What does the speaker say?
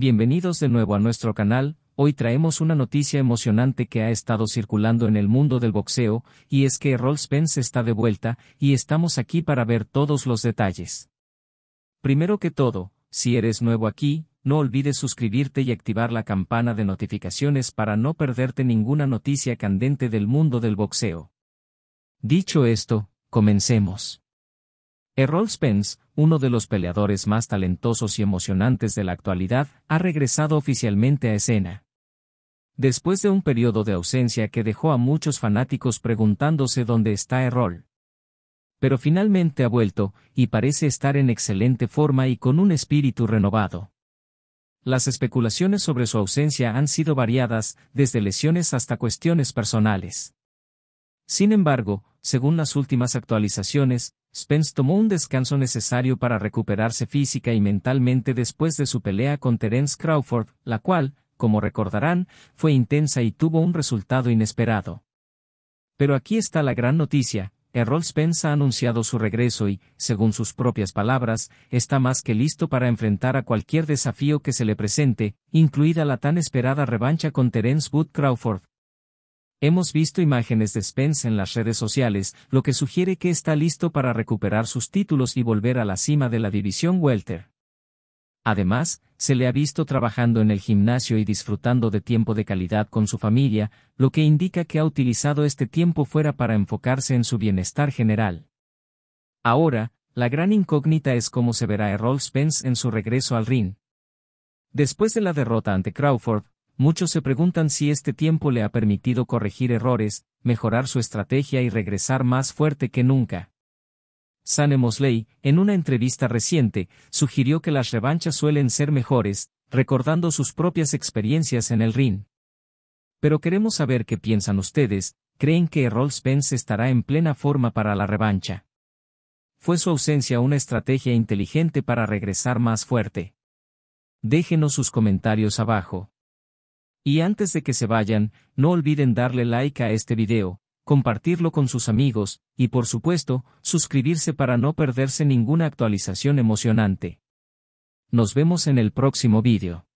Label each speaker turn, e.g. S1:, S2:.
S1: Bienvenidos de nuevo a nuestro canal, hoy traemos una noticia emocionante que ha estado circulando en el mundo del boxeo, y es que Rolls Spence está de vuelta, y estamos aquí para ver todos los detalles. Primero que todo, si eres nuevo aquí, no olvides suscribirte y activar la campana de notificaciones para no perderte ninguna noticia candente del mundo del boxeo. Dicho esto, comencemos. Errol Spence, uno de los peleadores más talentosos y emocionantes de la actualidad, ha regresado oficialmente a escena. Después de un periodo de ausencia que dejó a muchos fanáticos preguntándose dónde está Errol. Pero finalmente ha vuelto, y parece estar en excelente forma y con un espíritu renovado. Las especulaciones sobre su ausencia han sido variadas, desde lesiones hasta cuestiones personales. Sin embargo, según las últimas actualizaciones, Spence tomó un descanso necesario para recuperarse física y mentalmente después de su pelea con Terence Crawford, la cual, como recordarán, fue intensa y tuvo un resultado inesperado. Pero aquí está la gran noticia, Errol Spence ha anunciado su regreso y, según sus propias palabras, está más que listo para enfrentar a cualquier desafío que se le presente, incluida la tan esperada revancha con Terence Wood Crawford, Hemos visto imágenes de Spence en las redes sociales, lo que sugiere que está listo para recuperar sus títulos y volver a la cima de la división welter. Además, se le ha visto trabajando en el gimnasio y disfrutando de tiempo de calidad con su familia, lo que indica que ha utilizado este tiempo fuera para enfocarse en su bienestar general. Ahora, la gran incógnita es cómo se verá Errol Spence en su regreso al ring. Después de la derrota ante Crawford, Muchos se preguntan si este tiempo le ha permitido corregir errores, mejorar su estrategia y regresar más fuerte que nunca. Sane Mosley, en una entrevista reciente, sugirió que las revanchas suelen ser mejores, recordando sus propias experiencias en el ring. Pero queremos saber qué piensan ustedes, ¿creen que Errol Spence estará en plena forma para la revancha? ¿Fue su ausencia una estrategia inteligente para regresar más fuerte? Déjenos sus comentarios abajo. Y antes de que se vayan, no olviden darle like a este video, compartirlo con sus amigos, y por supuesto, suscribirse para no perderse ninguna actualización emocionante. Nos vemos en el próximo video.